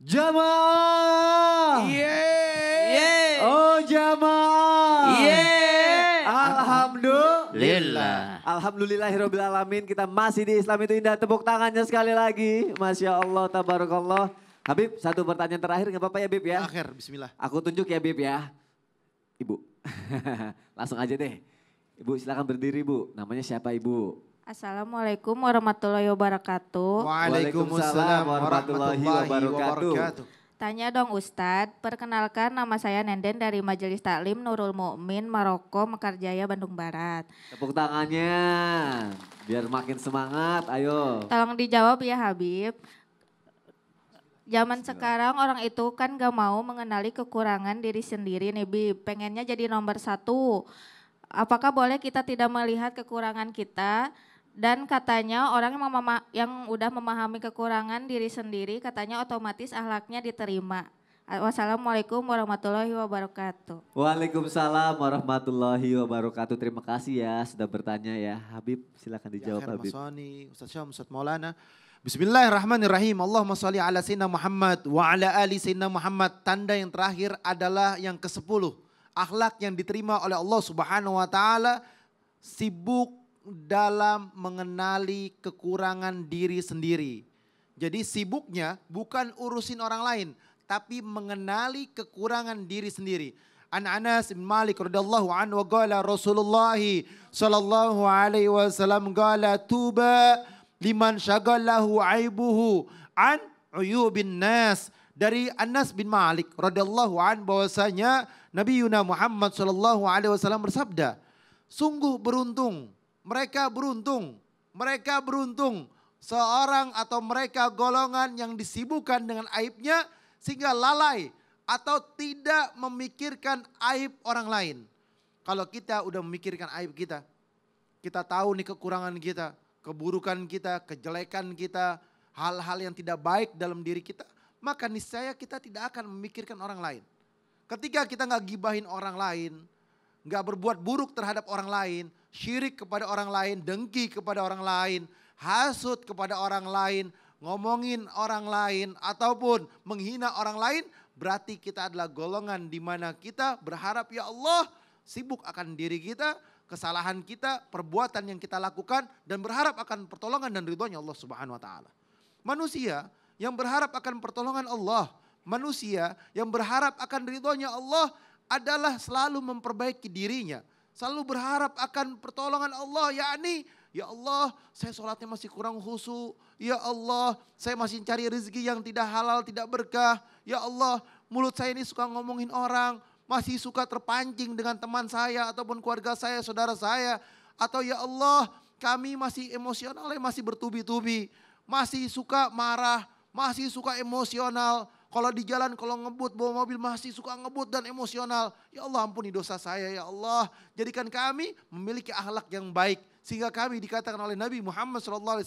Jamaah. Yeah. Yeay. Oh jamaah. Yeah. Alhamdulillah. Alhamdulillahirabbil alamin. Kita masih di Islam itu indah. Tepuk tangannya sekali lagi. Masya Allah tabarakallah. Habib, satu pertanyaan terakhir nggak apa-apa ya Bib ya? Akhir, bismillah. Aku tunjuk ya Bib ya. Ibu. Langsung aja deh. Ibu silakan berdiri Bu. Namanya siapa Ibu? Assalamualaikum warahmatullahi wabarakatuh. Waalaikumsalam warahmatullahi wabarakatuh. Tanya dong Ustadz, perkenalkan nama saya Nenden dari Majelis Taklim Nurul Mukmin Maroko Mekarjaya Bandung Barat. Tepuk tangannya biar makin semangat, ayo. Tolong dijawab ya Habib. Zaman sekarang orang itu kan gak mau mengenali kekurangan diri sendiri nih Bib. Pengennya jadi nomor satu. Apakah boleh kita tidak melihat kekurangan kita? dan katanya orang yang, mema- yang udah memahami kekurangan diri sendiri katanya otomatis ahlaknya diterima. Wassalamualaikum warahmatullahi wabarakatuh. Waalaikumsalam warahmatullahi wabarakatuh. Terima kasih ya sudah bertanya ya. Habib silakan dijawab ya, Habib. Masani, Ustaz Syam, Ustaz Maulana. Bismillahirrahmanirrahim. Allahumma sholli ala sayyidina Muhammad wa ala ali sayyidina Muhammad. Tanda yang terakhir adalah yang ke-10. Akhlak yang diterima oleh Allah Subhanahu wa taala sibuk dalam mengenali kekurangan diri sendiri. Jadi sibuknya bukan urusin orang lain, tapi mengenali kekurangan diri sendiri. An Anas bin Malik radhiyallahu anhu qala Rasulullah sallallahu alaihi wasallam qala tuba liman shagalahu aibuhu an uyubin nas dari Anas bin Malik radhiyallahu an bahwasanya Nabi Yuna Muhammad sallallahu alaihi wasallam bersabda sungguh beruntung mereka beruntung, mereka beruntung seorang atau mereka golongan yang disibukkan dengan aibnya sehingga lalai atau tidak memikirkan aib orang lain. Kalau kita udah memikirkan aib kita, kita tahu nih kekurangan kita, keburukan kita, kejelekan kita, hal-hal yang tidak baik dalam diri kita, maka niscaya kita tidak akan memikirkan orang lain. Ketika kita nggak gibahin orang lain, nggak berbuat buruk terhadap orang lain, syirik kepada orang lain, dengki kepada orang lain, hasut kepada orang lain, ngomongin orang lain ataupun menghina orang lain, berarti kita adalah golongan di mana kita berharap ya Allah sibuk akan diri kita, kesalahan kita, perbuatan yang kita lakukan dan berharap akan pertolongan dan ridhonya Allah Subhanahu wa taala. Manusia yang berharap akan pertolongan Allah, manusia yang berharap akan ridhonya Allah adalah selalu memperbaiki dirinya. Selalu berharap akan pertolongan Allah, yakni Ya Allah, saya sholatnya masih kurang khusu. Ya Allah, saya masih cari rezeki yang tidak halal, tidak berkah. Ya Allah, mulut saya ini suka ngomongin orang. Masih suka terpancing dengan teman saya ataupun keluarga saya, saudara saya. Atau ya Allah, kami masih emosional, masih bertubi-tubi. Masih suka marah, masih suka emosional. Kalau di jalan, kalau ngebut, bawa mobil masih suka ngebut dan emosional. Ya Allah ampuni dosa saya ya Allah. Jadikan kami memiliki akhlak yang baik. Sehingga kami dikatakan oleh Nabi Muhammad SAW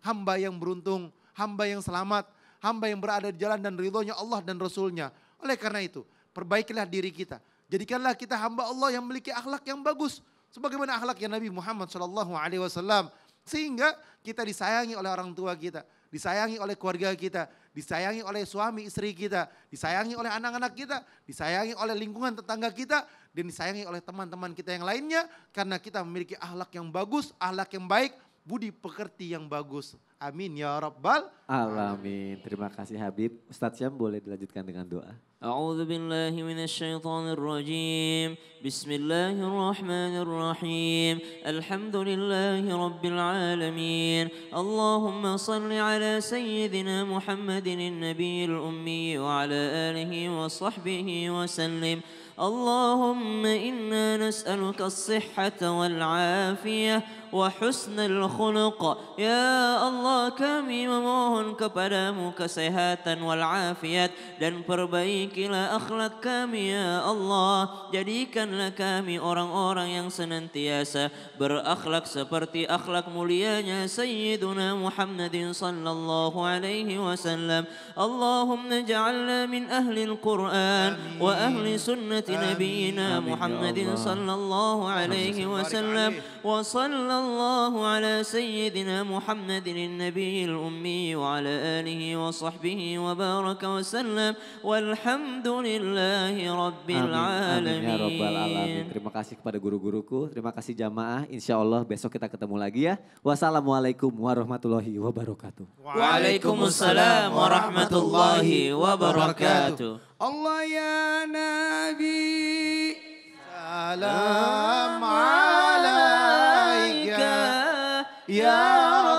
hamba yang beruntung, hamba yang selamat, hamba yang berada di jalan dan ridhonya Allah dan Rasulnya. Oleh karena itu, perbaikilah diri kita. Jadikanlah kita hamba Allah yang memiliki akhlak yang bagus. Sebagaimana akhlak yang Nabi Muhammad SAW. Sehingga kita disayangi oleh orang tua kita disayangi oleh keluarga kita, disayangi oleh suami istri kita, disayangi oleh anak-anak kita, disayangi oleh lingkungan tetangga kita, dan disayangi oleh teman-teman kita yang lainnya karena kita memiliki ahlak yang bagus, ahlak yang baik, budi pekerti yang bagus. Amin ya Rabbal. Alamin. Terima kasih Habib. Ustaz Syam boleh dilanjutkan dengan doa. أعوذ بالله من الشيطان الرجيم بسم الله الرحمن الرحيم الحمد لله رب العالمين اللهم صل على سيدنا محمد النبي الأمي وعلى آله وصحبه وسلم اللهم إنا نسألك الصحة والعافية وحسن الخلق يا Allah kami memohon kepadamu kesehatan walafiat dan perbaikilah akhlak kami ya Allah jadikanlah kami orang-orang yang senantiasa berakhlak seperti akhlak mulianya Sayyiduna Muhammadin sallallahu alaihi wasallam Allahumma ja'alna min ahli al-Quran wa ahli sunnah وسنة نبينا محمد صلى الله عليه وسلم وصلى الله على سيدنا محمد النبي الأمي وعلى آله وصحبه وبارك وسلم والحمد لله رب العالمين Terima kasih kepada guru-guruku, terima kasih jamaah. insyaallah besok kita ketemu lagi ya. Wassalamualaikum warahmatullahi wabarakatuh. Waalaikumsalam warahmatullahi wabarakatuh. الله يا نبي سلام عليك يا رب